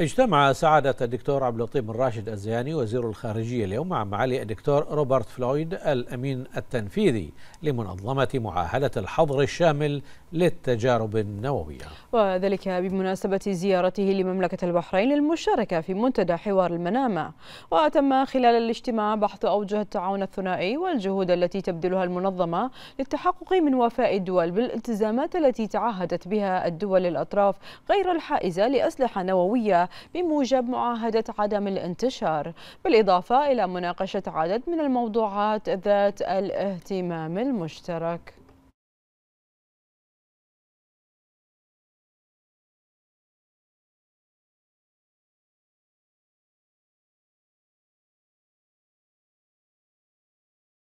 اجتمع سعادة الدكتور عبد اللطيف بن راشد الزياني وزير الخارجية اليوم مع معالي الدكتور روبرت فلويد الأمين التنفيذي لمنظمة معاهدة الحظر الشامل للتجارب النووية وذلك بمناسبة زيارته لمملكة البحرين للمشاركة في منتدى حوار المنامة وتم خلال الاجتماع بحث أوجه التعاون الثنائي والجهود التي تبذلها المنظمة للتحقق من وفاء الدول بالالتزامات التي تعهدت بها الدول الأطراف غير الحائزة لأسلحة نووية بموجب معاهدة عدم الانتشار بالإضافة إلى مناقشة عدد من الموضوعات ذات الاهتمام المشترك